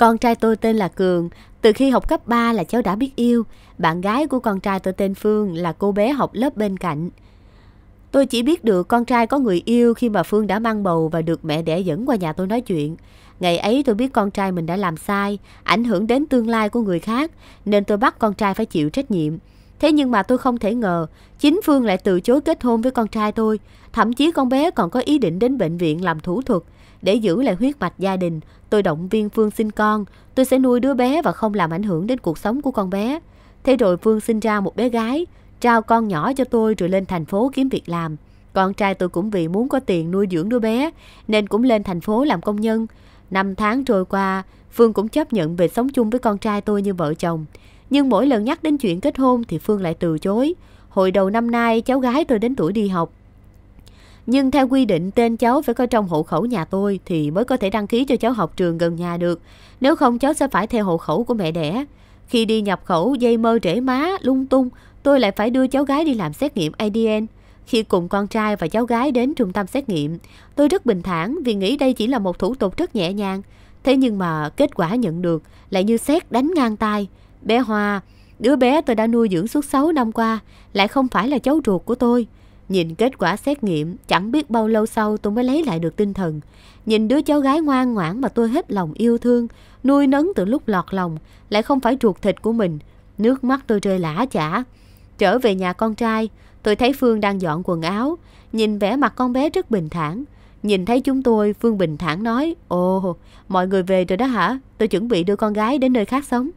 Con trai tôi tên là Cường, từ khi học cấp 3 là cháu đã biết yêu. Bạn gái của con trai tôi tên Phương là cô bé học lớp bên cạnh. Tôi chỉ biết được con trai có người yêu khi mà Phương đã mang bầu và được mẹ đẻ dẫn qua nhà tôi nói chuyện. Ngày ấy tôi biết con trai mình đã làm sai, ảnh hưởng đến tương lai của người khác, nên tôi bắt con trai phải chịu trách nhiệm. Thế nhưng mà tôi không thể ngờ, chính Phương lại từ chối kết hôn với con trai tôi. Thậm chí con bé còn có ý định đến bệnh viện làm thủ thuật. Để giữ lại huyết mạch gia đình, tôi động viên Phương sinh con. Tôi sẽ nuôi đứa bé và không làm ảnh hưởng đến cuộc sống của con bé. Thế rồi Phương sinh ra một bé gái, trao con nhỏ cho tôi rồi lên thành phố kiếm việc làm. Con trai tôi cũng vì muốn có tiền nuôi dưỡng đứa bé, nên cũng lên thành phố làm công nhân. Năm tháng trôi qua, Phương cũng chấp nhận về sống chung với con trai tôi như vợ chồng. Nhưng mỗi lần nhắc đến chuyện kết hôn thì Phương lại từ chối. Hồi đầu năm nay cháu gái tôi đến tuổi đi học, nhưng theo quy định tên cháu phải có trong hộ khẩu nhà tôi thì mới có thể đăng ký cho cháu học trường gần nhà được. Nếu không cháu sẽ phải theo hộ khẩu của mẹ đẻ. Khi đi nhập khẩu dây mơ rễ má lung tung, tôi lại phải đưa cháu gái đi làm xét nghiệm ADN. Khi cùng con trai và cháu gái đến trung tâm xét nghiệm, tôi rất bình thản vì nghĩ đây chỉ là một thủ tục rất nhẹ nhàng. Thế nhưng mà kết quả nhận được lại như xét đánh ngang tay. Bé Hoa, đứa bé tôi đã nuôi dưỡng suốt 6 năm qua, lại không phải là cháu ruột của tôi. Nhìn kết quả xét nghiệm, chẳng biết bao lâu sau tôi mới lấy lại được tinh thần. Nhìn đứa cháu gái ngoan ngoãn mà tôi hết lòng yêu thương, nuôi nấng từ lúc lọt lòng, lại không phải ruột thịt của mình. Nước mắt tôi rơi lã chả. Trở về nhà con trai, tôi thấy Phương đang dọn quần áo. Nhìn vẻ mặt con bé rất bình thản. Nhìn thấy chúng tôi, Phương bình thản nói, Ồ, mọi người về rồi đó hả? Tôi chuẩn bị đưa con gái đến nơi khác sống.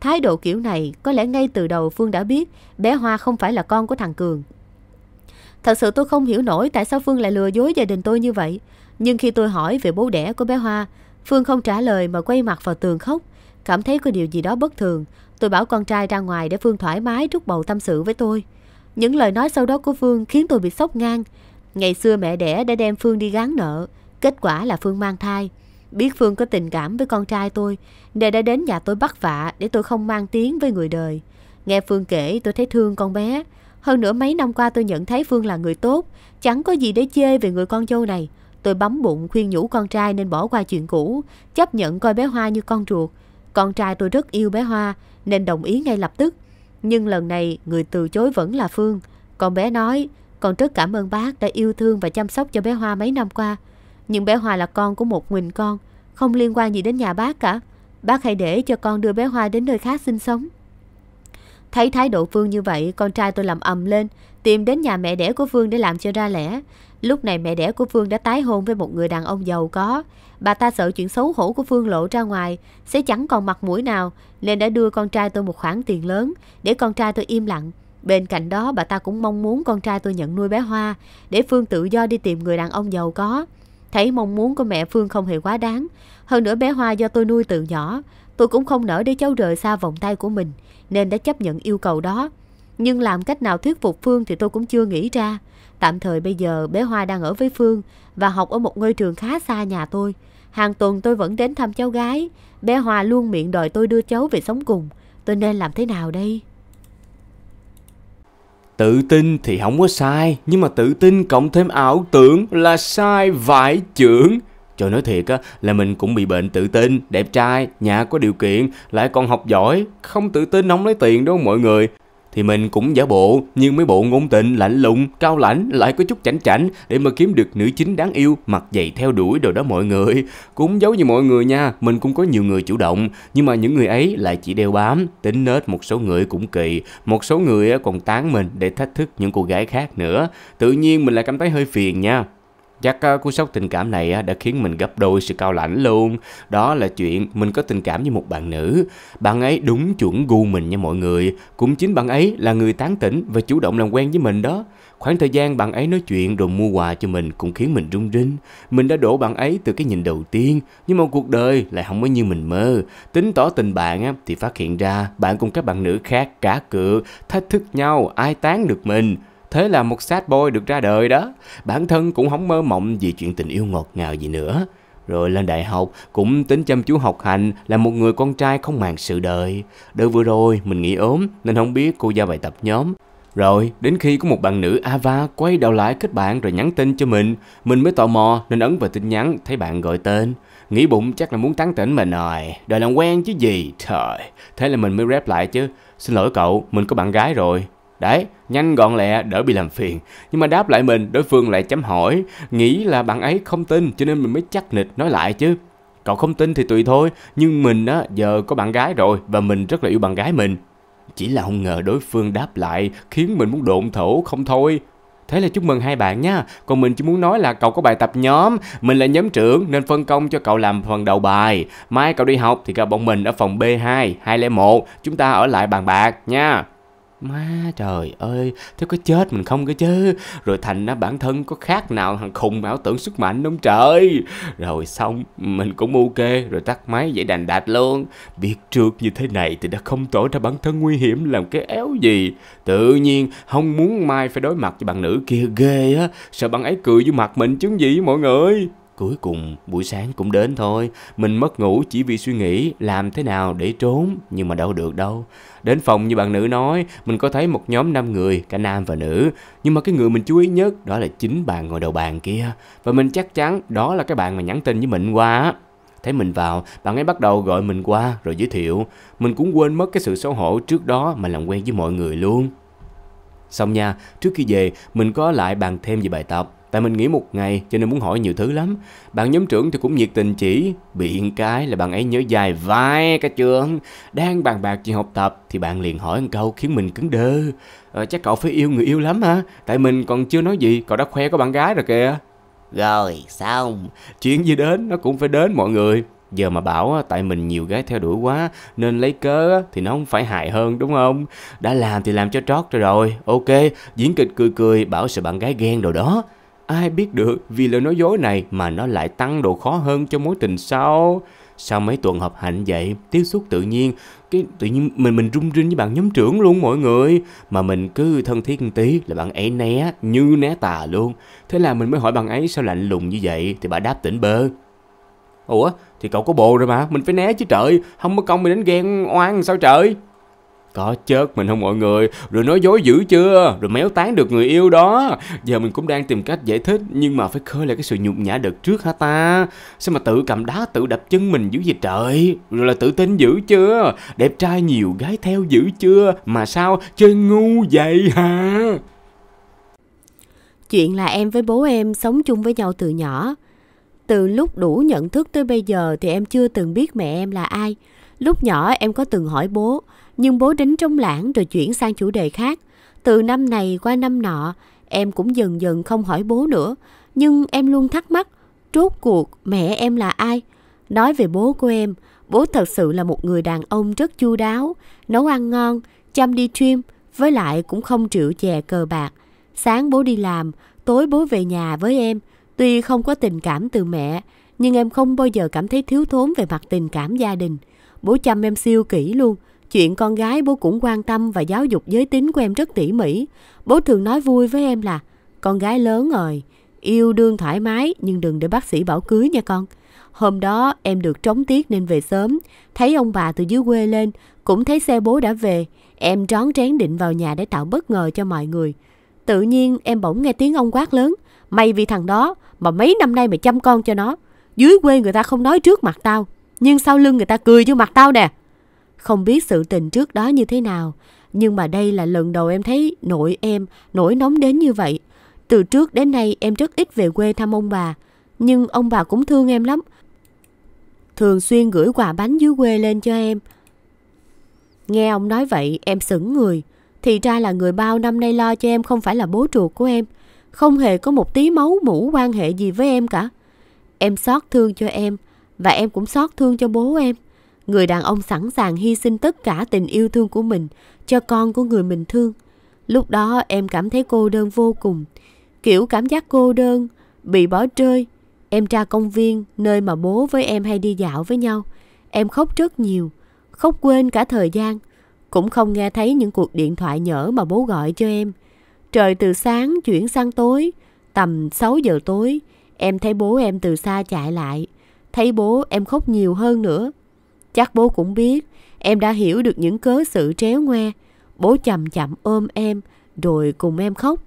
Thái độ kiểu này, có lẽ ngay từ đầu Phương đã biết bé Hoa không phải là con của thằng Cường. Thật sự tôi không hiểu nổi tại sao Phương lại lừa dối gia đình tôi như vậy. Nhưng khi tôi hỏi về bố đẻ của bé Hoa, Phương không trả lời mà quay mặt vào tường khóc. Cảm thấy có điều gì đó bất thường, tôi bảo con trai ra ngoài để Phương thoải mái trút bầu tâm sự với tôi. Những lời nói sau đó của Phương khiến tôi bị sốc ngang. Ngày xưa mẹ đẻ đã đem Phương đi gán nợ, kết quả là Phương mang thai. Biết Phương có tình cảm với con trai tôi, nên đã đến nhà tôi bắt vạ để tôi không mang tiếng với người đời. Nghe Phương kể tôi thấy thương con bé, hơn nữa mấy năm qua tôi nhận thấy Phương là người tốt, chẳng có gì để chê về người con dâu này. Tôi bấm bụng khuyên nhủ con trai nên bỏ qua chuyện cũ, chấp nhận coi bé Hoa như con ruột. Con trai tôi rất yêu bé Hoa nên đồng ý ngay lập tức. Nhưng lần này người từ chối vẫn là Phương. Con bé nói, con rất cảm ơn bác đã yêu thương và chăm sóc cho bé Hoa mấy năm qua. Nhưng bé Hoa là con của một mình con, không liên quan gì đến nhà bác cả. Bác hãy để cho con đưa bé Hoa đến nơi khác sinh sống. Thấy thái độ Phương như vậy, con trai tôi làm ầm lên, tìm đến nhà mẹ đẻ của Phương để làm cho ra lẽ. Lúc này mẹ đẻ của Phương đã tái hôn với một người đàn ông giàu có. Bà ta sợ chuyện xấu hổ của Phương lộ ra ngoài, sẽ chẳng còn mặt mũi nào, nên đã đưa con trai tôi một khoản tiền lớn, để con trai tôi im lặng. Bên cạnh đó, bà ta cũng mong muốn con trai tôi nhận nuôi bé Hoa, để Phương tự do đi tìm người đàn ông giàu có. Thấy mong muốn của mẹ Phương không hề quá đáng. Hơn nữa bé Hoa do tôi nuôi từ nhỏ, Tôi cũng không nỡ để cháu rời xa vòng tay của mình, nên đã chấp nhận yêu cầu đó. Nhưng làm cách nào thuyết phục Phương thì tôi cũng chưa nghĩ ra. Tạm thời bây giờ bé Hoa đang ở với Phương và học ở một ngôi trường khá xa nhà tôi. Hàng tuần tôi vẫn đến thăm cháu gái. Bé Hoa luôn miệng đòi tôi đưa cháu về sống cùng. Tôi nên làm thế nào đây? Tự tin thì không có sai, nhưng mà tự tin cộng thêm ảo tưởng là sai vải chưởng Trời nói thiệt á, là mình cũng bị bệnh tự tin, đẹp trai, nhà có điều kiện, lại còn học giỏi, không tự tin nóng lấy tiền đâu mọi người. Thì mình cũng giả bộ, nhưng mấy bộ ngôn tình, lạnh lùng, cao lãnh, lại có chút chảnh chảnh để mà kiếm được nữ chính đáng yêu, mặc dày theo đuổi đồ đó mọi người. Cũng giống như mọi người nha, mình cũng có nhiều người chủ động, nhưng mà những người ấy lại chỉ đeo bám, tính nết một số người cũng kỳ, một số người còn tán mình để thách thức những cô gái khác nữa. Tự nhiên mình lại cảm thấy hơi phiền nha. Chắc ờ, cú sốc tình cảm này ờ, đã khiến mình gấp đôi sự cao lãnh luôn. Đó là chuyện mình có tình cảm với một bạn nữ. Bạn ấy đúng chuẩn gu mình nha mọi người. Cũng chính bạn ấy là người tán tỉnh và chủ động làm quen với mình đó. Khoảng thời gian bạn ấy nói chuyện rồi mua quà cho mình cũng khiến mình rung rinh. Mình đã đổ bạn ấy từ cái nhìn đầu tiên, nhưng mà cuộc đời lại không có như mình mơ. Tính tỏ tình bạn á, thì phát hiện ra bạn cùng các bạn nữ khác cá cựa, thách thức nhau, ai tán được mình. Thế là một sát boy được ra đời đó. Bản thân cũng không mơ mộng gì chuyện tình yêu ngọt ngào gì nữa. Rồi lên đại học cũng tính chăm chú học hành là một người con trai không màng sự đời. Đợt vừa rồi mình nghỉ ốm nên không biết cô giao bài tập nhóm. Rồi đến khi có một bạn nữ Ava quay đầu lại kết bạn rồi nhắn tin cho mình, mình mới tò mò nên ấn vào tin nhắn thấy bạn gọi tên. Nghĩ bụng chắc là muốn tán tỉnh mình rồi, đời làm quen chứ gì, trời. Thế là mình mới rep lại chứ, xin lỗi cậu, mình có bạn gái rồi, Đấy, nhanh gọn lẹ, đỡ bị làm phiền. Nhưng mà đáp lại mình, đối phương lại chấm hỏi, nghĩ là bạn ấy không tin cho nên mình mới chắc nịch nói lại chứ. Cậu không tin thì tùy thôi, nhưng mình á, giờ có bạn gái rồi và mình rất là yêu bạn gái mình. Chỉ là không ngờ đối phương đáp lại khiến mình muốn độn thổ không thôi. Thế là chúc mừng hai bạn nha. Còn mình chỉ muốn nói là cậu có bài tập nhóm, mình là nhóm trưởng nên phân công cho cậu làm phần đầu bài. Mai cậu đi học thì cả bọn mình ở phòng B2, 201, chúng ta ở lại bàn bạc nha má trời ơi thế có chết mình không cơ chứ rồi thành nó bản thân có khác nào thằng khùng bảo tưởng sức mạnh đúng trời rồi xong mình cũng ok rồi tắt máy vậy đành đạt luôn biết trước như thế này thì đã không tỏ ra bản thân nguy hiểm làm cái éo gì tự nhiên không muốn mai phải đối mặt với bạn nữ kia ghê á sợ bạn ấy cười với mặt mình chứng gì mọi người Cuối cùng buổi sáng cũng đến thôi Mình mất ngủ chỉ vì suy nghĩ Làm thế nào để trốn Nhưng mà đâu được đâu Đến phòng như bạn nữ nói Mình có thấy một nhóm năm người Cả nam và nữ Nhưng mà cái người mình chú ý nhất Đó là chính bạn ngồi đầu bàn kia Và mình chắc chắn Đó là cái bạn mà nhắn tin với mình qua Thấy mình vào, bạn ấy bắt đầu gọi mình qua rồi giới thiệu. Mình cũng quên mất cái sự xấu hổ trước đó mà làm quen với mọi người luôn. Xong nha, trước khi về, mình có lại bàn thêm về bài tập. Tại mình nghỉ một ngày cho nên muốn hỏi nhiều thứ lắm Bạn nhóm trưởng thì cũng nhiệt tình chỉ Biện cái là bạn ấy nhớ dài vai cái trường Đang bàn bạc chuyện học tập Thì bạn liền hỏi một câu khiến mình cứng đơ à, Chắc cậu phải yêu người yêu lắm ha Tại mình còn chưa nói gì Cậu đã khoe có bạn gái rồi kìa Rồi xong Chuyện gì đến nó cũng phải đến mọi người Giờ mà bảo tại mình nhiều gái theo đuổi quá Nên lấy cớ thì nó không phải hại hơn đúng không Đã làm thì làm cho trót rồi rồi Ok diễn kịch cười cười bảo sợ bạn gái ghen đồ đó Ai biết được vì lời nói dối này mà nó lại tăng độ khó hơn cho mối tình sau. Sau mấy tuần họp hành vậy, tiếp xúc tự nhiên, cái tự nhiên mình mình rung rinh với bạn nhóm trưởng luôn mọi người. Mà mình cứ thân thiết một tí là bạn ấy né, như né tà luôn. Thế là mình mới hỏi bạn ấy sao lạnh lùng như vậy, thì bà đáp tỉnh bơ. Ủa, thì cậu có bồ rồi mà, mình phải né chứ trời, không có công mình đánh ghen oan sao trời. Có chết mình không mọi người Rồi nói dối dữ chưa Rồi méo tán được người yêu đó Giờ mình cũng đang tìm cách giải thích Nhưng mà phải khơi lại cái sự nhục nhã đợt trước hả ta Sao mà tự cầm đá tự đập chân mình dữ gì trời Rồi là tự tin dữ chưa Đẹp trai nhiều gái theo dữ chưa Mà sao chơi ngu vậy hả Chuyện là em với bố em sống chung với nhau từ nhỏ Từ lúc đủ nhận thức tới bây giờ thì em chưa từng biết mẹ em là ai Lúc nhỏ em có từng hỏi bố nhưng bố đính trong lãng rồi chuyển sang chủ đề khác. Từ năm này qua năm nọ, em cũng dần dần không hỏi bố nữa, nhưng em luôn thắc mắc, rốt cuộc mẹ em là ai? Nói về bố của em, bố thật sự là một người đàn ông rất chu đáo, nấu ăn ngon, chăm đi trim, với lại cũng không chịu chè cờ bạc. Sáng bố đi làm, tối bố về nhà với em. Tuy không có tình cảm từ mẹ, nhưng em không bao giờ cảm thấy thiếu thốn về mặt tình cảm gia đình. Bố chăm em siêu kỹ luôn, Chuyện con gái bố cũng quan tâm và giáo dục giới tính của em rất tỉ mỉ. Bố thường nói vui với em là con gái lớn rồi, yêu đương thoải mái nhưng đừng để bác sĩ bảo cưới nha con. Hôm đó em được trống tiếc nên về sớm, thấy ông bà từ dưới quê lên, cũng thấy xe bố đã về. Em trón trén định vào nhà để tạo bất ngờ cho mọi người. Tự nhiên em bỗng nghe tiếng ông quát lớn, mày vì thằng đó mà mấy năm nay mày chăm con cho nó. Dưới quê người ta không nói trước mặt tao, nhưng sau lưng người ta cười cho mặt tao nè. Không biết sự tình trước đó như thế nào, nhưng mà đây là lần đầu em thấy nội em nổi nóng đến như vậy. Từ trước đến nay em rất ít về quê thăm ông bà, nhưng ông bà cũng thương em lắm. Thường xuyên gửi quà bánh dưới quê lên cho em. Nghe ông nói vậy em sững người, thì ra là người bao năm nay lo cho em không phải là bố ruột của em, không hề có một tí máu mủ quan hệ gì với em cả. Em xót thương cho em và em cũng xót thương cho bố em. Người đàn ông sẵn sàng hy sinh tất cả tình yêu thương của mình cho con của người mình thương. Lúc đó em cảm thấy cô đơn vô cùng. Kiểu cảm giác cô đơn, bị bỏ rơi. Em ra công viên, nơi mà bố với em hay đi dạo với nhau. Em khóc rất nhiều, khóc quên cả thời gian. Cũng không nghe thấy những cuộc điện thoại nhỡ mà bố gọi cho em. Trời từ sáng chuyển sang tối, tầm 6 giờ tối, em thấy bố em từ xa chạy lại. Thấy bố em khóc nhiều hơn nữa. Chắc bố cũng biết, em đã hiểu được những cớ sự tréo ngoe. Bố chậm chậm ôm em, rồi cùng em khóc.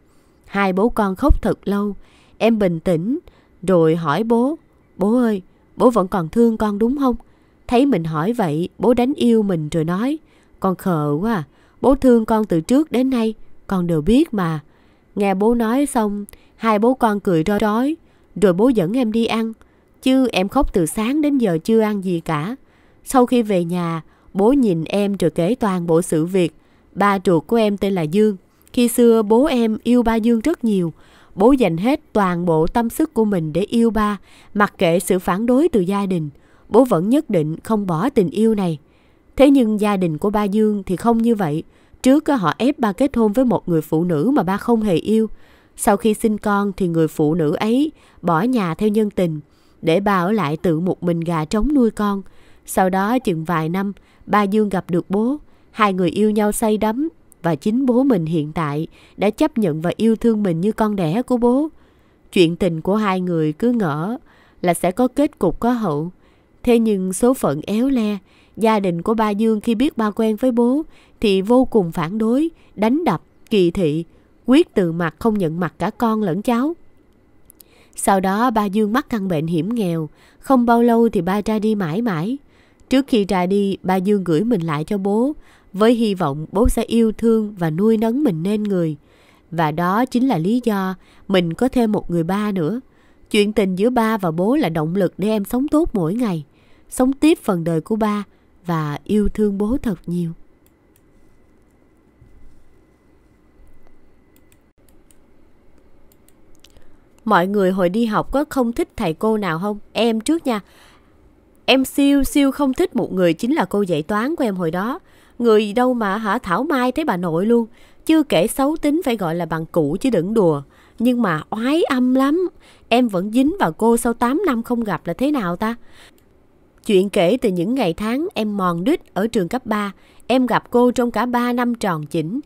Hai bố con khóc thật lâu. Em bình tĩnh, rồi hỏi bố. Bố ơi, bố vẫn còn thương con đúng không? Thấy mình hỏi vậy, bố đánh yêu mình rồi nói. Con khờ quá à, bố thương con từ trước đến nay, con đều biết mà. Nghe bố nói xong, hai bố con cười roi rói, rồi bố dẫn em đi ăn. Chứ em khóc từ sáng đến giờ chưa ăn gì cả. Sau khi về nhà, bố nhìn em rồi kể toàn bộ sự việc. Ba ruột của em tên là Dương. Khi xưa bố em yêu ba Dương rất nhiều. Bố dành hết toàn bộ tâm sức của mình để yêu ba, mặc kệ sự phản đối từ gia đình. Bố vẫn nhất định không bỏ tình yêu này. Thế nhưng gia đình của ba Dương thì không như vậy. Trước họ ép ba kết hôn với một người phụ nữ mà ba không hề yêu. Sau khi sinh con thì người phụ nữ ấy bỏ nhà theo nhân tình, để ba ở lại tự một mình gà trống nuôi con. Sau đó chừng vài năm, ba Dương gặp được bố, hai người yêu nhau say đắm và chính bố mình hiện tại đã chấp nhận và yêu thương mình như con đẻ của bố. Chuyện tình của hai người cứ ngỡ là sẽ có kết cục có hậu. Thế nhưng số phận éo le, gia đình của ba Dương khi biết ba quen với bố thì vô cùng phản đối, đánh đập, kỳ thị, quyết từ mặt không nhận mặt cả con lẫn cháu. Sau đó ba Dương mắc căn bệnh hiểm nghèo, không bao lâu thì ba ra đi mãi mãi. Trước khi ra đi, bà Dương gửi mình lại cho bố, với hy vọng bố sẽ yêu thương và nuôi nấng mình nên người. Và đó chính là lý do mình có thêm một người ba nữa. Chuyện tình giữa ba và bố là động lực để em sống tốt mỗi ngày, sống tiếp phần đời của ba và yêu thương bố thật nhiều. Mọi người hồi đi học có không thích thầy cô nào không? Em trước nha. Em siêu siêu không thích một người chính là cô dạy toán của em hồi đó. Người đâu mà hả thảo mai thấy bà nội luôn. Chưa kể xấu tính phải gọi là bằng cũ chứ đừng đùa. Nhưng mà oái âm lắm. Em vẫn dính vào cô sau 8 năm không gặp là thế nào ta? Chuyện kể từ những ngày tháng em mòn đít ở trường cấp 3. Em gặp cô trong cả 3 năm tròn chỉnh.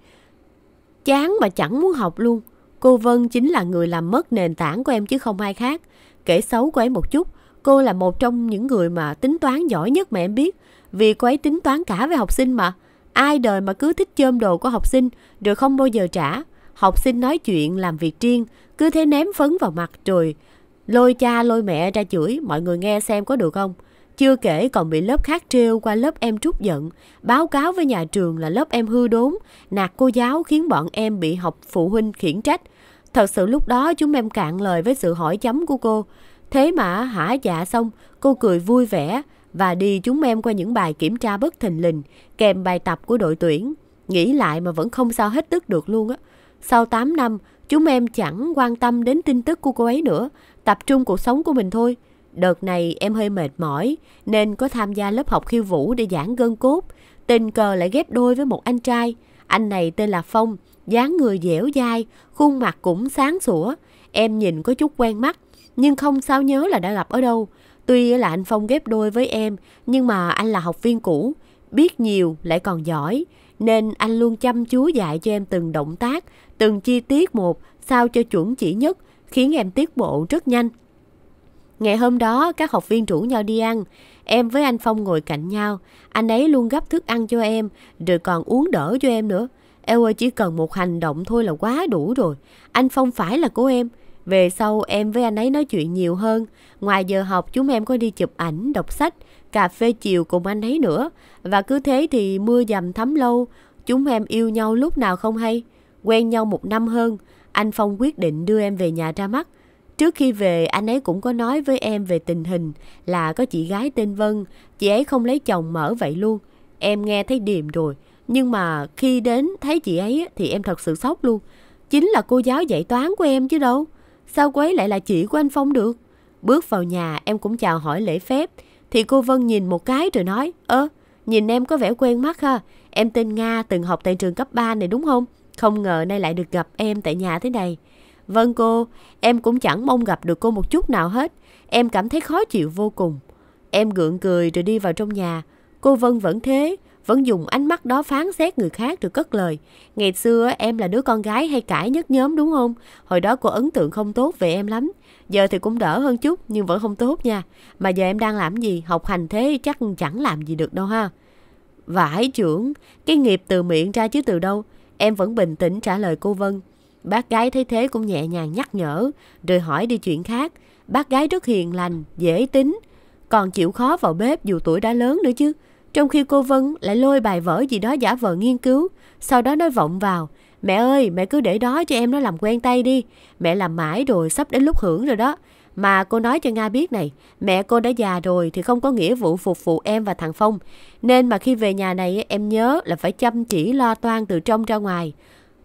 Chán mà chẳng muốn học luôn. Cô Vân chính là người làm mất nền tảng của em chứ không ai khác. Kể xấu của em một chút Cô là một trong những người mà tính toán giỏi nhất mà em biết. Vì cô ấy tính toán cả về học sinh mà. Ai đời mà cứ thích chôm đồ của học sinh rồi không bao giờ trả. Học sinh nói chuyện, làm việc riêng, cứ thế ném phấn vào mặt rồi lôi cha lôi mẹ ra chửi mọi người nghe xem có được không. Chưa kể còn bị lớp khác trêu qua lớp em trút giận, báo cáo với nhà trường là lớp em hư đốn, nạt cô giáo khiến bọn em bị học phụ huynh khiển trách. Thật sự lúc đó chúng em cạn lời với sự hỏi chấm của cô. Thế mà hả dạ xong, cô cười vui vẻ và đi chúng em qua những bài kiểm tra bất thình lình kèm bài tập của đội tuyển. Nghĩ lại mà vẫn không sao hết tức được luôn á. Sau 8 năm, chúng em chẳng quan tâm đến tin tức của cô ấy nữa, tập trung cuộc sống của mình thôi. Đợt này em hơi mệt mỏi nên có tham gia lớp học khiêu vũ để giãn gân cốt. Tình cờ lại ghép đôi với một anh trai. Anh này tên là Phong, dáng người dẻo dai, khuôn mặt cũng sáng sủa. Em nhìn có chút quen mắt nhưng không sao nhớ là đã gặp ở đâu. Tuy là anh Phong ghép đôi với em, nhưng mà anh là học viên cũ, biết nhiều lại còn giỏi, nên anh luôn chăm chú dạy cho em từng động tác, từng chi tiết một sao cho chuẩn chỉ nhất, khiến em tiến bộ rất nhanh. Ngày hôm đó, các học viên rủ nhau đi ăn. Em với anh Phong ngồi cạnh nhau. Anh ấy luôn gấp thức ăn cho em, rồi còn uống đỡ cho em nữa. Em ơi, chỉ cần một hành động thôi là quá đủ rồi. Anh Phong phải là của em. Về sau em với anh ấy nói chuyện nhiều hơn. Ngoài giờ học chúng em có đi chụp ảnh, đọc sách, cà phê chiều cùng anh ấy nữa. Và cứ thế thì mưa dầm thấm lâu. Chúng em yêu nhau lúc nào không hay. Quen nhau một năm hơn, anh Phong quyết định đưa em về nhà ra mắt. Trước khi về, anh ấy cũng có nói với em về tình hình là có chị gái tên Vân, chị ấy không lấy chồng mở vậy luôn. Em nghe thấy điềm rồi, nhưng mà khi đến thấy chị ấy thì em thật sự sốc luôn. Chính là cô giáo dạy toán của em chứ đâu. Sao Quế lại là chị của anh Phong được? Bước vào nhà em cũng chào hỏi lễ phép. Thì cô Vân nhìn một cái rồi nói, ơ, nhìn em có vẻ quen mắt ha. Em tên Nga từng học tại trường cấp 3 này đúng không? Không ngờ nay lại được gặp em tại nhà thế này. Vâng cô, em cũng chẳng mong gặp được cô một chút nào hết. Em cảm thấy khó chịu vô cùng. Em gượng cười rồi đi vào trong nhà. Cô Vân vẫn thế, vẫn dùng ánh mắt đó phán xét người khác rồi cất lời. Ngày xưa em là đứa con gái hay cãi nhất nhóm đúng không? Hồi đó cô ấn tượng không tốt về em lắm. Giờ thì cũng đỡ hơn chút nhưng vẫn không tốt nha. Mà giờ em đang làm gì? Học hành thế chắc chẳng làm gì được đâu ha. Vãi trưởng, cái nghiệp từ miệng ra chứ từ đâu. Em vẫn bình tĩnh trả lời cô Vân. Bác gái thấy thế cũng nhẹ nhàng nhắc nhở, rồi hỏi đi chuyện khác. Bác gái rất hiền lành, dễ tính, còn chịu khó vào bếp dù tuổi đã lớn nữa chứ. Trong khi cô Vân lại lôi bài vở gì đó giả vờ nghiên cứu, sau đó nói vọng vào, mẹ ơi, mẹ cứ để đó cho em nó làm quen tay đi, mẹ làm mãi rồi sắp đến lúc hưởng rồi đó. Mà cô nói cho Nga biết này, mẹ cô đã già rồi thì không có nghĩa vụ phục vụ em và thằng Phong. Nên mà khi về nhà này em nhớ là phải chăm chỉ lo toan từ trong ra ngoài.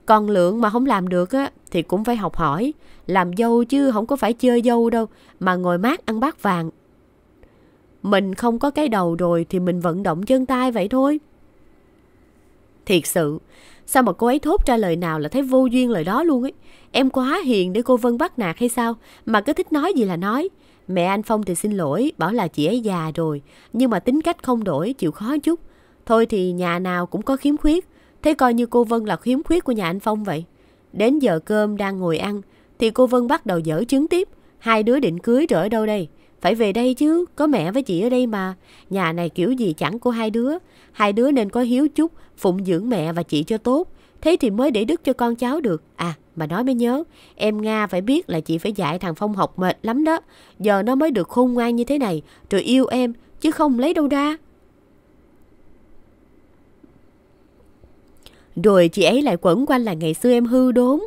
Còn lượng mà không làm được á, thì cũng phải học hỏi. Làm dâu chứ không có phải chơi dâu đâu, mà ngồi mát ăn bát vàng mình không có cái đầu rồi thì mình vận động chân tay vậy thôi. Thiệt sự, sao mà cô ấy thốt ra lời nào là thấy vô duyên lời đó luôn ấy. Em quá hiền để cô Vân bắt nạt hay sao, mà cứ thích nói gì là nói. Mẹ anh Phong thì xin lỗi, bảo là chị ấy già rồi, nhưng mà tính cách không đổi, chịu khó chút. Thôi thì nhà nào cũng có khiếm khuyết, thế coi như cô Vân là khiếm khuyết của nhà anh Phong vậy. Đến giờ cơm đang ngồi ăn, thì cô Vân bắt đầu dở trứng tiếp, hai đứa định cưới rỡ đâu đây? Phải về đây chứ, có mẹ với chị ở đây mà. Nhà này kiểu gì chẳng của hai đứa. Hai đứa nên có hiếu chút, phụng dưỡng mẹ và chị cho tốt. Thế thì mới để đức cho con cháu được. À, mà nói mới nhớ, em Nga phải biết là chị phải dạy thằng Phong học mệt lắm đó. Giờ nó mới được khôn ngoan như thế này, rồi yêu em, chứ không lấy đâu ra. Rồi chị ấy lại quẩn quanh là ngày xưa em hư đốn,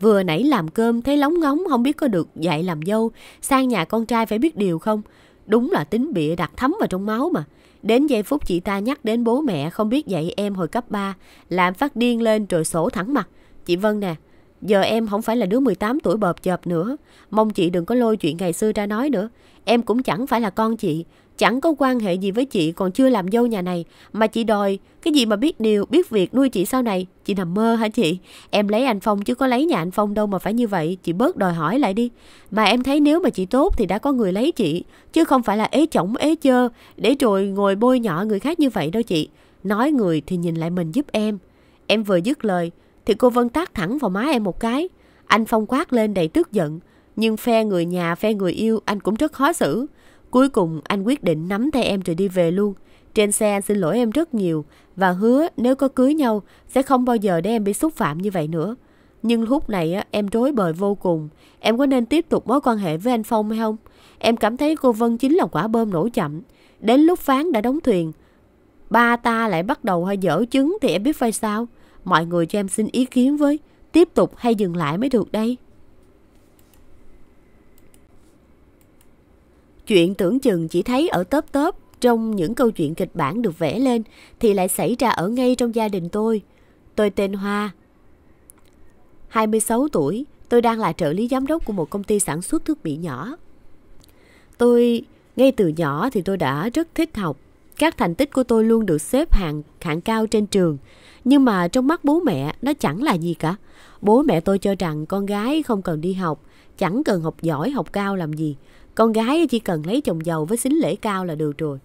Vừa nãy làm cơm thấy lóng ngóng không biết có được dạy làm dâu, sang nhà con trai phải biết điều không? Đúng là tính bịa đặt thấm vào trong máu mà. Đến giây phút chị ta nhắc đến bố mẹ không biết dạy em hồi cấp 3, làm phát điên lên rồi sổ thẳng mặt. Chị Vân nè, giờ em không phải là đứa 18 tuổi bợp chợp nữa, mong chị đừng có lôi chuyện ngày xưa ra nói nữa. Em cũng chẳng phải là con chị, chẳng có quan hệ gì với chị còn chưa làm dâu nhà này mà chị đòi cái gì mà biết điều biết việc nuôi chị sau này chị nằm mơ hả chị em lấy anh phong chứ có lấy nhà anh phong đâu mà phải như vậy chị bớt đòi hỏi lại đi mà em thấy nếu mà chị tốt thì đã có người lấy chị chứ không phải là ế chổng ế chơ để rồi ngồi bôi nhọ người khác như vậy đâu chị nói người thì nhìn lại mình giúp em em vừa dứt lời thì cô vân tác thẳng vào má em một cái anh phong quát lên đầy tức giận nhưng phe người nhà phe người yêu anh cũng rất khó xử Cuối cùng anh quyết định nắm tay em rồi đi về luôn. Trên xe anh xin lỗi em rất nhiều và hứa nếu có cưới nhau sẽ không bao giờ để em bị xúc phạm như vậy nữa. Nhưng lúc này á, em rối bời vô cùng. Em có nên tiếp tục mối quan hệ với anh Phong hay không? Em cảm thấy cô Vân chính là quả bơm nổ chậm. Đến lúc phán đã đóng thuyền. Ba ta lại bắt đầu hơi dở chứng thì em biết phải sao? Mọi người cho em xin ý kiến với. Tiếp tục hay dừng lại mới được đây. Chuyện tưởng chừng chỉ thấy ở tớp tớp trong những câu chuyện kịch bản được vẽ lên thì lại xảy ra ở ngay trong gia đình tôi. Tôi tên Hoa. 26 tuổi, tôi đang là trợ lý giám đốc của một công ty sản xuất thiết bị nhỏ. Tôi ngay từ nhỏ thì tôi đã rất thích học. Các thành tích của tôi luôn được xếp hạng hạng cao trên trường. Nhưng mà trong mắt bố mẹ nó chẳng là gì cả. Bố mẹ tôi cho rằng con gái không cần đi học, chẳng cần học giỏi, học cao làm gì. Con gái chỉ cần lấy chồng giàu với xính lễ cao là được rồi.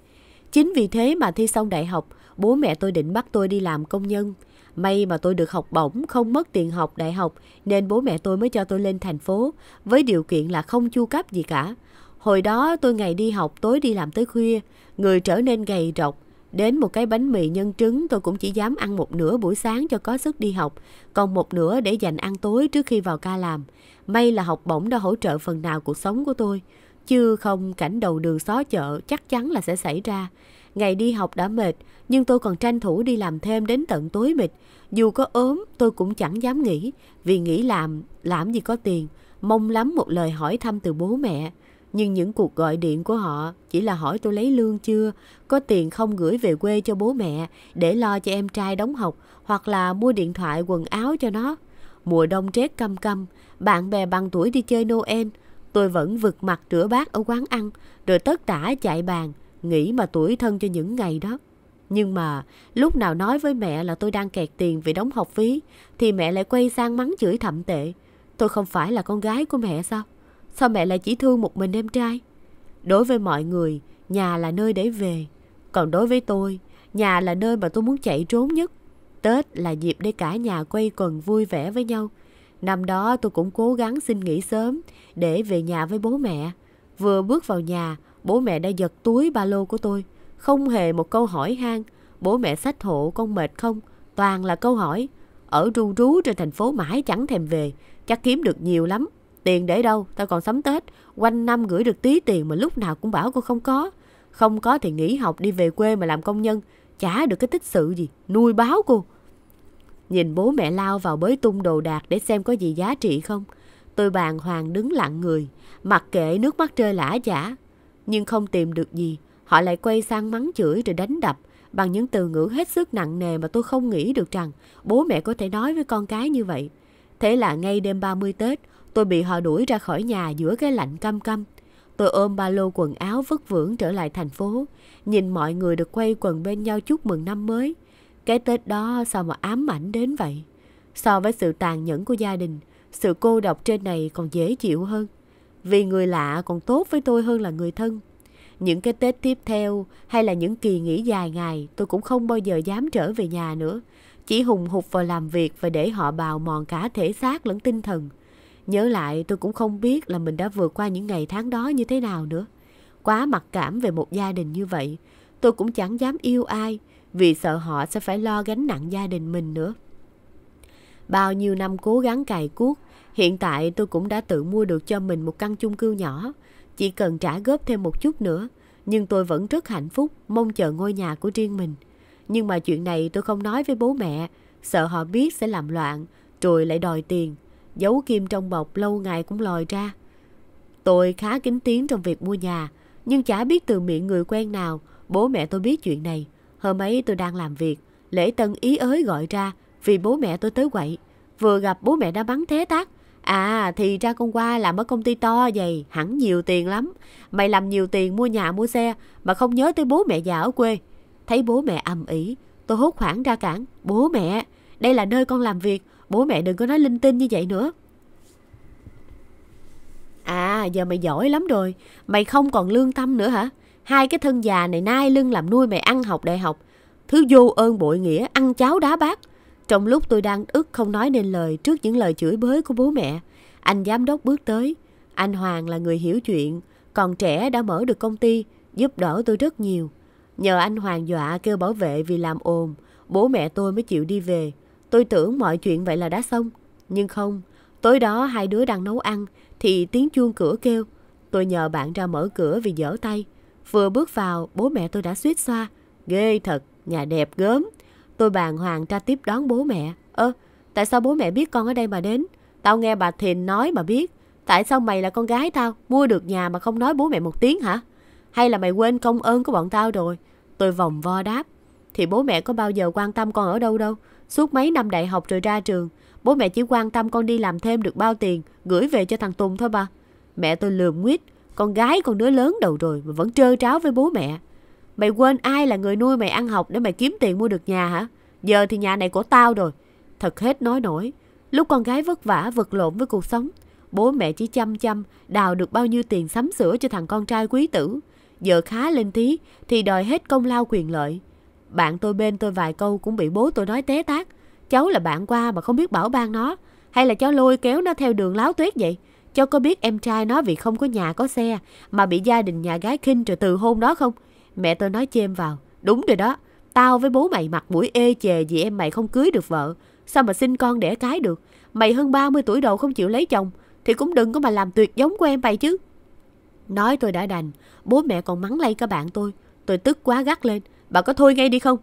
Chính vì thế mà thi xong đại học, bố mẹ tôi định bắt tôi đi làm công nhân. May mà tôi được học bổng, không mất tiền học đại học, nên bố mẹ tôi mới cho tôi lên thành phố, với điều kiện là không chu cấp gì cả. Hồi đó tôi ngày đi học, tối đi làm tới khuya, người trở nên gầy rộc. Đến một cái bánh mì nhân trứng tôi cũng chỉ dám ăn một nửa buổi sáng cho có sức đi học, còn một nửa để dành ăn tối trước khi vào ca làm. May là học bổng đã hỗ trợ phần nào cuộc sống của tôi. Chứ không cảnh đầu đường xó chợ chắc chắn là sẽ xảy ra. Ngày đi học đã mệt, nhưng tôi còn tranh thủ đi làm thêm đến tận tối mịt. Dù có ốm, tôi cũng chẳng dám nghĩ, vì nghĩ làm, làm gì có tiền. Mong lắm một lời hỏi thăm từ bố mẹ. Nhưng những cuộc gọi điện của họ chỉ là hỏi tôi lấy lương chưa, có tiền không gửi về quê cho bố mẹ để lo cho em trai đóng học hoặc là mua điện thoại quần áo cho nó. Mùa đông rét căm căm, bạn bè bằng tuổi đi chơi Noel, Tôi vẫn vực mặt rửa bát ở quán ăn, rồi tất tả chạy bàn, nghĩ mà tuổi thân cho những ngày đó. Nhưng mà lúc nào nói với mẹ là tôi đang kẹt tiền vì đóng học phí, thì mẹ lại quay sang mắng chửi thậm tệ. Tôi không phải là con gái của mẹ sao? Sao mẹ lại chỉ thương một mình em trai? Đối với mọi người, nhà là nơi để về. Còn đối với tôi, nhà là nơi mà tôi muốn chạy trốn nhất. Tết là dịp để cả nhà quay quần vui vẻ với nhau. Năm đó tôi cũng cố gắng xin nghỉ sớm để về nhà với bố mẹ. Vừa bước vào nhà, bố mẹ đã giật túi ba lô của tôi. Không hề một câu hỏi han Bố mẹ sách hộ con mệt không? Toàn là câu hỏi. Ở ru rú trên thành phố mãi chẳng thèm về. Chắc kiếm được nhiều lắm. Tiền để đâu? Tao còn sắm Tết. Quanh năm gửi được tí tiền mà lúc nào cũng bảo cô không có. Không có thì nghỉ học đi về quê mà làm công nhân. Chả được cái tích sự gì. Nuôi báo cô. Nhìn bố mẹ lao vào bới tung đồ đạc để xem có gì giá trị không. Tôi bàng hoàng đứng lặng người, mặc kệ nước mắt rơi lã giả. Nhưng không tìm được gì, họ lại quay sang mắng chửi rồi đánh đập bằng những từ ngữ hết sức nặng nề mà tôi không nghĩ được rằng bố mẹ có thể nói với con cái như vậy. Thế là ngay đêm 30 Tết, tôi bị họ đuổi ra khỏi nhà giữa cái lạnh căm căm. Tôi ôm ba lô quần áo vất vưởng trở lại thành phố, nhìn mọi người được quay quần bên nhau chúc mừng năm mới. Cái Tết đó sao mà ám ảnh đến vậy? So với sự tàn nhẫn của gia đình, sự cô độc trên này còn dễ chịu hơn. Vì người lạ còn tốt với tôi hơn là người thân. Những cái Tết tiếp theo hay là những kỳ nghỉ dài ngày tôi cũng không bao giờ dám trở về nhà nữa. Chỉ hùng hục vào làm việc và để họ bào mòn cả thể xác lẫn tinh thần. Nhớ lại tôi cũng không biết là mình đã vượt qua những ngày tháng đó như thế nào nữa. Quá mặc cảm về một gia đình như vậy, tôi cũng chẳng dám yêu ai, vì sợ họ sẽ phải lo gánh nặng gia đình mình nữa. Bao nhiêu năm cố gắng cài cuốc, hiện tại tôi cũng đã tự mua được cho mình một căn chung cư nhỏ, chỉ cần trả góp thêm một chút nữa, nhưng tôi vẫn rất hạnh phúc, mong chờ ngôi nhà của riêng mình. Nhưng mà chuyện này tôi không nói với bố mẹ, sợ họ biết sẽ làm loạn, rồi lại đòi tiền, giấu kim trong bọc lâu ngày cũng lòi ra. Tôi khá kính tiếng trong việc mua nhà, nhưng chả biết từ miệng người quen nào bố mẹ tôi biết chuyện này. Hôm ấy tôi đang làm việc, lễ tân ý ới gọi ra vì bố mẹ tôi tới quậy. Vừa gặp bố mẹ đã bắn thế tác. À thì ra con qua làm ở công ty to vậy, hẳn nhiều tiền lắm. Mày làm nhiều tiền mua nhà mua xe mà không nhớ tới bố mẹ già ở quê. Thấy bố mẹ âm ý tôi hốt khoảng ra cản. Bố mẹ, đây là nơi con làm việc, bố mẹ đừng có nói linh tinh như vậy nữa. À giờ mày giỏi lắm rồi Mày không còn lương tâm nữa hả Hai cái thân già này nai lưng làm nuôi mày ăn học đại học. Thứ vô ơn bội nghĩa, ăn cháo đá bát. Trong lúc tôi đang ức không nói nên lời trước những lời chửi bới của bố mẹ, anh giám đốc bước tới. Anh Hoàng là người hiểu chuyện, còn trẻ đã mở được công ty, giúp đỡ tôi rất nhiều. Nhờ anh Hoàng dọa kêu bảo vệ vì làm ồn, bố mẹ tôi mới chịu đi về. Tôi tưởng mọi chuyện vậy là đã xong. Nhưng không, tối đó hai đứa đang nấu ăn thì tiếng chuông cửa kêu. Tôi nhờ bạn ra mở cửa vì dở tay. Vừa bước vào, bố mẹ tôi đã suýt xoa. Ghê thật, nhà đẹp gớm. Tôi bàng hoàng ra tiếp đón bố mẹ. Ơ, tại sao bố mẹ biết con ở đây mà đến? Tao nghe bà Thìn nói mà biết. Tại sao mày là con gái tao, mua được nhà mà không nói bố mẹ một tiếng hả? Hay là mày quên công ơn của bọn tao rồi? Tôi vòng vo đáp. Thì bố mẹ có bao giờ quan tâm con ở đâu đâu. Suốt mấy năm đại học rồi ra trường, bố mẹ chỉ quan tâm con đi làm thêm được bao tiền, gửi về cho thằng Tùng thôi bà. Mẹ tôi lườm nguyết, con gái con đứa lớn đầu rồi mà vẫn trơ tráo với bố mẹ. Mày quên ai là người nuôi mày ăn học để mày kiếm tiền mua được nhà hả? Giờ thì nhà này của tao rồi. Thật hết nói nổi. Lúc con gái vất vả vật lộn với cuộc sống, bố mẹ chỉ chăm chăm đào được bao nhiêu tiền sắm sửa cho thằng con trai quý tử. Giờ khá lên tí thì đòi hết công lao quyền lợi. Bạn tôi bên tôi vài câu cũng bị bố tôi nói té tát. Cháu là bạn qua mà không biết bảo ban nó. Hay là cháu lôi kéo nó theo đường láo tuyết vậy? Cho có biết em trai nó vì không có nhà có xe mà bị gia đình nhà gái khinh rồi từ hôn đó không? Mẹ tôi nói chêm vào. Đúng rồi đó, tao với bố mày mặt mũi ê chề vì em mày không cưới được vợ. Sao mà sinh con đẻ cái được? Mày hơn 30 tuổi đầu không chịu lấy chồng thì cũng đừng có mà làm tuyệt giống của em mày chứ. Nói tôi đã đành, bố mẹ còn mắng lây các bạn tôi. Tôi tức quá gắt lên. Bà có thôi ngay đi không?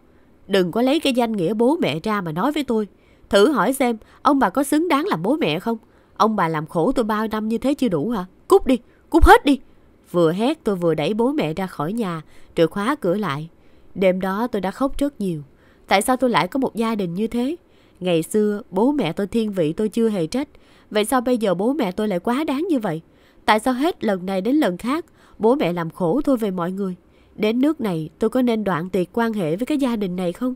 Đừng có lấy cái danh nghĩa bố mẹ ra mà nói với tôi. Thử hỏi xem, ông bà có xứng đáng làm bố mẹ không? Ông bà làm khổ tôi bao năm như thế chưa đủ hả? Cút đi, cút hết đi. Vừa hét tôi vừa đẩy bố mẹ ra khỏi nhà, rồi khóa cửa lại. Đêm đó tôi đã khóc rất nhiều. Tại sao tôi lại có một gia đình như thế? Ngày xưa, bố mẹ tôi thiên vị tôi chưa hề trách. Vậy sao bây giờ bố mẹ tôi lại quá đáng như vậy? Tại sao hết lần này đến lần khác, bố mẹ làm khổ tôi về mọi người? Đến nước này, tôi có nên đoạn tuyệt quan hệ với cái gia đình này không?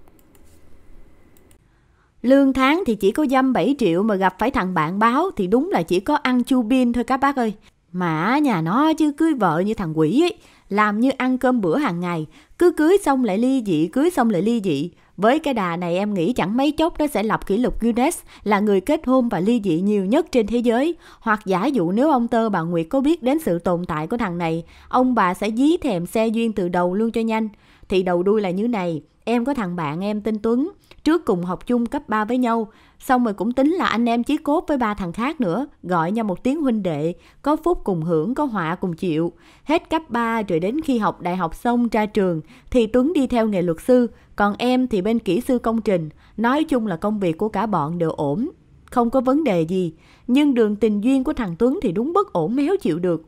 Lương tháng thì chỉ có dăm 7 triệu mà gặp phải thằng bạn báo thì đúng là chỉ có ăn chu bin thôi các bác ơi. Mà nhà nó chứ cưới vợ như thằng quỷ ấy, làm như ăn cơm bữa hàng ngày, cứ cưới xong lại ly dị, cưới xong lại ly dị. Với cái đà này em nghĩ chẳng mấy chốc nó sẽ lập kỷ lục Guinness là người kết hôn và ly dị nhiều nhất trên thế giới. Hoặc giả dụ nếu ông Tơ bà Nguyệt có biết đến sự tồn tại của thằng này, ông bà sẽ dí thèm xe duyên từ đầu luôn cho nhanh thì đầu đuôi là như này em có thằng bạn em tên tuấn trước cùng học chung cấp 3 với nhau xong rồi cũng tính là anh em chí cốt với ba thằng khác nữa gọi nhau một tiếng huynh đệ có phúc cùng hưởng có họa cùng chịu hết cấp 3 rồi đến khi học đại học xong ra trường thì tuấn đi theo nghề luật sư còn em thì bên kỹ sư công trình nói chung là công việc của cả bọn đều ổn không có vấn đề gì nhưng đường tình duyên của thằng tuấn thì đúng bất ổn méo chịu được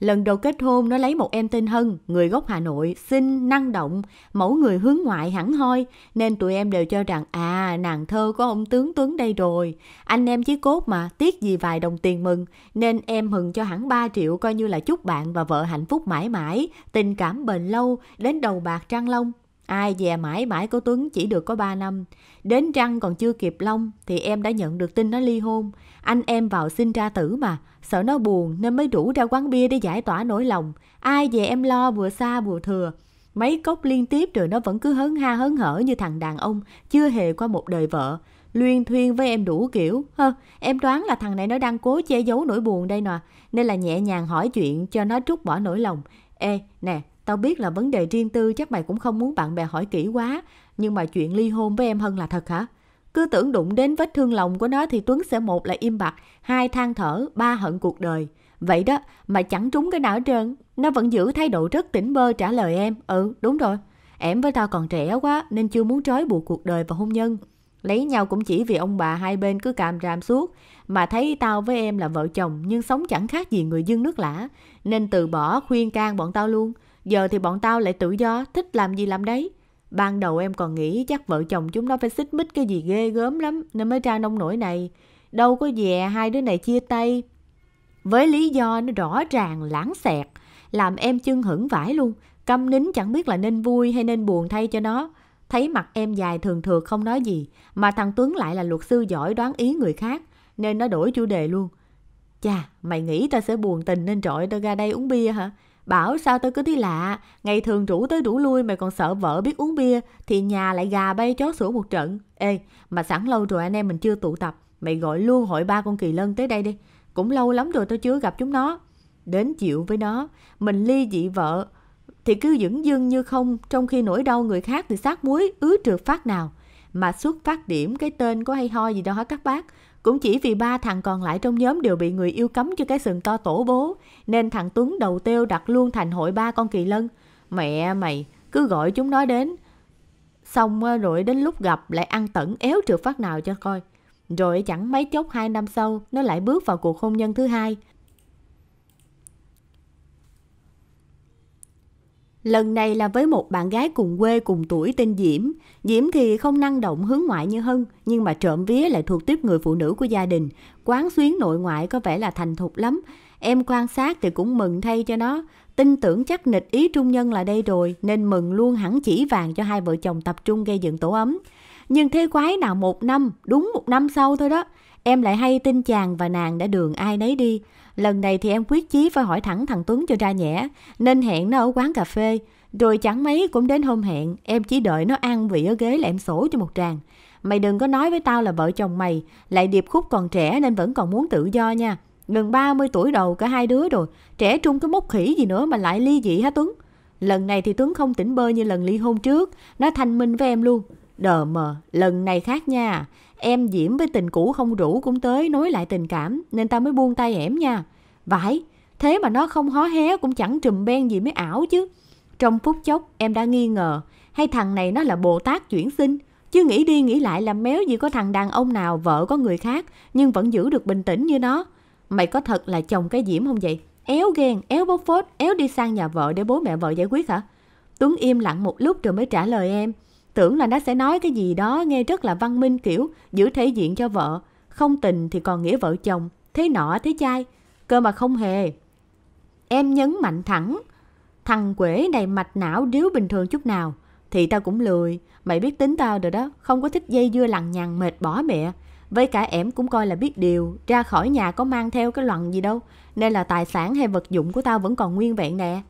Lần đầu kết hôn nó lấy một em tên Hân, người gốc Hà Nội, xinh, năng động, mẫu người hướng ngoại hẳn hoi, nên tụi em đều cho rằng à, nàng thơ có ông tướng Tuấn đây rồi. Anh em chí cốt mà, tiếc gì vài đồng tiền mừng, nên em mừng cho hẳn 3 triệu coi như là chúc bạn và vợ hạnh phúc mãi mãi, tình cảm bền lâu, đến đầu bạc trăng long. Ai dè mãi mãi cô Tuấn chỉ được có 3 năm. Đến răng còn chưa kịp long thì em đã nhận được tin nó ly hôn. Anh em vào xin ra tử mà, sợ nó buồn nên mới rủ ra quán bia để giải tỏa nỗi lòng. Ai dè em lo vừa xa vừa thừa. Mấy cốc liên tiếp rồi nó vẫn cứ hớn ha hớn hở như thằng đàn ông, chưa hề qua một đời vợ. Luyên thuyên với em đủ kiểu. Hơ, em đoán là thằng này nó đang cố che giấu nỗi buồn đây nè. Nên là nhẹ nhàng hỏi chuyện cho nó trút bỏ nỗi lòng. Ê, nè, Tao biết là vấn đề riêng tư chắc mày cũng không muốn bạn bè hỏi kỹ quá, nhưng mà chuyện ly hôn với em Hân là thật hả? Cứ tưởng đụng đến vết thương lòng của nó thì Tuấn sẽ một là im bặt, hai than thở, ba hận cuộc đời. Vậy đó, mà chẳng trúng cái nào hết trơn. Nó vẫn giữ thái độ rất tỉnh bơ trả lời em. Ừ, đúng rồi. Em với tao còn trẻ quá nên chưa muốn trói buộc cuộc đời và hôn nhân. Lấy nhau cũng chỉ vì ông bà hai bên cứ càm ràm suốt. Mà thấy tao với em là vợ chồng nhưng sống chẳng khác gì người dân nước lã. Nên từ bỏ khuyên can bọn tao luôn. Giờ thì bọn tao lại tự do, thích làm gì làm đấy. Ban đầu em còn nghĩ chắc vợ chồng chúng nó phải xích mích cái gì ghê gớm lắm nên mới ra nông nổi này. Đâu có dè hai đứa này chia tay. Với lý do nó rõ ràng lãng xẹt, làm em chưng hững vãi luôn. Câm nín chẳng biết là nên vui hay nên buồn thay cho nó. Thấy mặt em dài thường thường không nói gì, mà thằng Tuấn lại là luật sư giỏi đoán ý người khác, nên nó đổi chủ đề luôn. Chà, mày nghĩ tao sẽ buồn tình nên trội tao ra đây uống bia hả? Bảo sao tôi cứ thấy lạ, ngày thường rủ tới rủ lui mày còn sợ vợ biết uống bia, thì nhà lại gà bay chó sủa một trận. Ê, mà sẵn lâu rồi anh em mình chưa tụ tập, mày gọi luôn hội ba con kỳ lân tới đây đi. Cũng lâu lắm rồi tôi chưa gặp chúng nó. Đến chịu với nó, mình ly dị vợ, thì cứ dững dưng như không, trong khi nỗi đau người khác thì sát muối, ứ trượt phát nào. Mà xuất phát điểm cái tên có hay ho gì đâu hả các bác, cũng chỉ vì ba thằng còn lại trong nhóm đều bị người yêu cấm cho cái sừng to tổ bố, nên thằng Tuấn đầu tiêu đặt luôn thành hội ba con kỳ lân. Mẹ mày, cứ gọi chúng nó đến. Xong ờ, rồi đến lúc gặp lại ăn tẩn éo trượt phát nào cho coi. Rồi chẳng mấy chốc hai năm sau, nó lại bước vào cuộc hôn nhân thứ hai. Lần này là với một bạn gái cùng quê cùng tuổi tên Diễm. Diễm thì không năng động hướng ngoại như Hân, nhưng mà trộm vía lại thuộc tiếp người phụ nữ của gia đình. Quán xuyến nội ngoại có vẻ là thành thục lắm. Em quan sát thì cũng mừng thay cho nó. Tin tưởng chắc nịch ý trung nhân là đây rồi, nên mừng luôn hẳn chỉ vàng cho hai vợ chồng tập trung gây dựng tổ ấm. Nhưng thế quái nào một năm, đúng một năm sau thôi đó. Em lại hay tin chàng và nàng đã đường ai nấy đi. Lần này thì em quyết chí phải hỏi thẳng thằng Tuấn cho ra nhẽ, nên hẹn nó ở quán cà phê. Rồi chẳng mấy cũng đến hôm hẹn, em chỉ đợi nó ăn vị ở ghế là em sổ cho một tràng. Mày đừng có nói với tao là vợ chồng mày, lại điệp khúc còn trẻ nên vẫn còn muốn tự do nha. Gần 30 tuổi đầu cả hai đứa rồi, trẻ trung cái mốc khỉ gì nữa mà lại ly dị hả Tuấn? Lần này thì Tuấn không tỉnh bơ như lần ly hôn trước, nó thanh minh với em luôn. Đờ mờ, lần này khác nha. Em Diễm với tình cũ không rủ cũng tới nối lại tình cảm nên tao mới buông tay ẻm nha. Vãi, thế mà nó không hó hé cũng chẳng trùm ben gì mới ảo chứ. Trong phút chốc em đã nghi ngờ hay thằng này nó là Bồ Tát chuyển sinh. Chứ nghĩ đi nghĩ lại là méo gì có thằng đàn ông nào vợ có người khác nhưng vẫn giữ được bình tĩnh như nó. Mày có thật là chồng cái Diễm không vậy? Éo ghen, éo bốc phốt, éo đi sang nhà vợ để bố mẹ vợ giải quyết hả? Tuấn im lặng một lúc rồi mới trả lời em tưởng là nó sẽ nói cái gì đó nghe rất là văn minh kiểu giữ thể diện cho vợ, không tình thì còn nghĩa vợ chồng, thế nọ thế chai, cơ mà không hề. Em nhấn mạnh thẳng, thằng quể này mạch não điếu bình thường chút nào, thì tao cũng lười, mày biết tính tao rồi đó, không có thích dây dưa lằng nhằng mệt bỏ mẹ. Với cả ẻm cũng coi là biết điều, ra khỏi nhà có mang theo cái loạn gì đâu, nên là tài sản hay vật dụng của tao vẫn còn nguyên vẹn nè.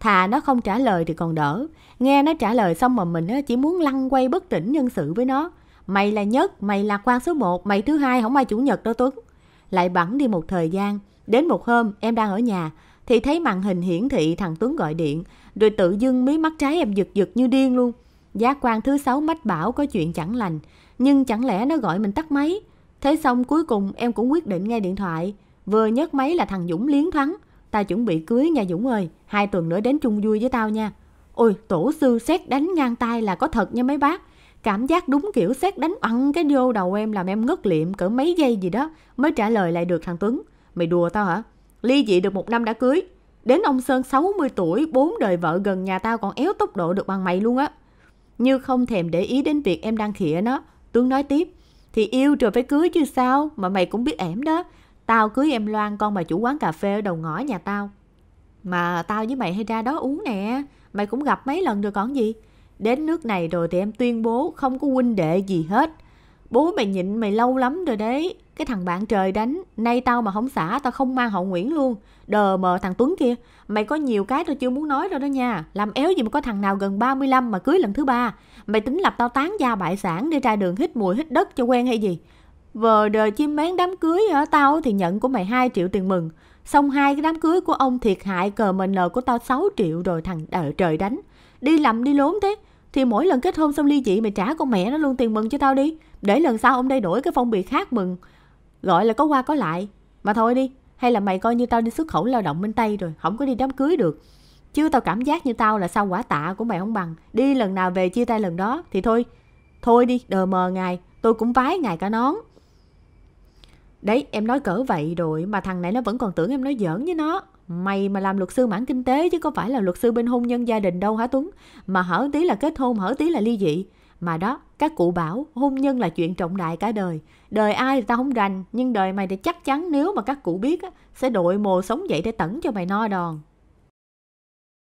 Thà nó không trả lời thì còn đỡ. Nghe nó trả lời xong mà mình chỉ muốn lăn quay bất tỉnh nhân sự với nó. Mày là nhất, mày là quan số 1, mày thứ hai không ai chủ nhật đâu Tuấn. Lại bẵng đi một thời gian. Đến một hôm em đang ở nhà thì thấy màn hình hiển thị thằng Tuấn gọi điện. Rồi tự dưng mí mắt trái em giật giật như điên luôn. Giá quan thứ sáu mách bảo có chuyện chẳng lành. Nhưng chẳng lẽ nó gọi mình tắt máy. Thế xong cuối cùng em cũng quyết định nghe điện thoại. Vừa nhấc máy là thằng Dũng liến thoáng ta chuẩn bị cưới nha Dũng ơi, hai tuần nữa đến chung vui với tao nha. Ôi, tổ sư xét đánh ngang tay là có thật nha mấy bác. Cảm giác đúng kiểu xét đánh ăn cái vô đầu em làm em ngất liệm cỡ mấy giây gì đó mới trả lời lại được thằng Tuấn. Mày đùa tao hả? Ly dị được một năm đã cưới. Đến ông Sơn 60 tuổi, bốn đời vợ gần nhà tao còn éo tốc độ được bằng mày luôn á. Như không thèm để ý đến việc em đang khịa nó, Tuấn nói tiếp. Thì yêu rồi phải cưới chứ sao, mà mày cũng biết ẻm đó tao cưới em Loan con bà chủ quán cà phê ở đầu ngõ nhà tao. Mà tao với mày hay ra đó uống nè, mày cũng gặp mấy lần rồi còn gì. Đến nước này rồi thì em tuyên bố không có huynh đệ gì hết. Bố mày nhịn mày lâu lắm rồi đấy. Cái thằng bạn trời đánh, nay tao mà không xả tao không mang hậu Nguyễn luôn. Đờ mờ thằng Tuấn kia, mày có nhiều cái tao chưa muốn nói rồi đó nha. Làm éo gì mà có thằng nào gần 35 mà cưới lần thứ ba. Mày tính lập tao tán gia bại sản đi ra đường hít mùi hít đất cho quen hay gì? Vờ đời chim mén đám cưới ở tao thì nhận của mày 2 triệu tiền mừng. Xong hai cái đám cưới của ông thiệt hại cờ mờ nợ của tao 6 triệu rồi thằng đợi trời đánh. Đi lầm đi lốn thế. Thì mỗi lần kết hôn xong ly dị mày trả con mẹ nó luôn tiền mừng cho tao đi. Để lần sau ông đây đổi cái phong bì khác mừng. Gọi là có qua có lại. Mà thôi đi. Hay là mày coi như tao đi xuất khẩu lao động bên Tây rồi. Không có đi đám cưới được. Chứ tao cảm giác như tao là sao quả tạ của mày không bằng. Đi lần nào về chia tay lần đó. Thì thôi. Thôi đi đờ mờ ngài. Tôi cũng vái ngài cả nón. Đấy, em nói cỡ vậy rồi mà thằng này nó vẫn còn tưởng em nói giỡn với nó. Mày mà làm luật sư mảng kinh tế chứ có phải là luật sư bên hôn nhân gia đình đâu hả Tuấn? Mà hở tí là kết hôn, hở tí là ly dị. Mà đó, các cụ bảo hôn nhân là chuyện trọng đại cả đời. Đời ai thì tao không rành, nhưng đời mày thì chắc chắn nếu mà các cụ biết á, sẽ đội mồ sống dậy để tẩn cho mày no đòn.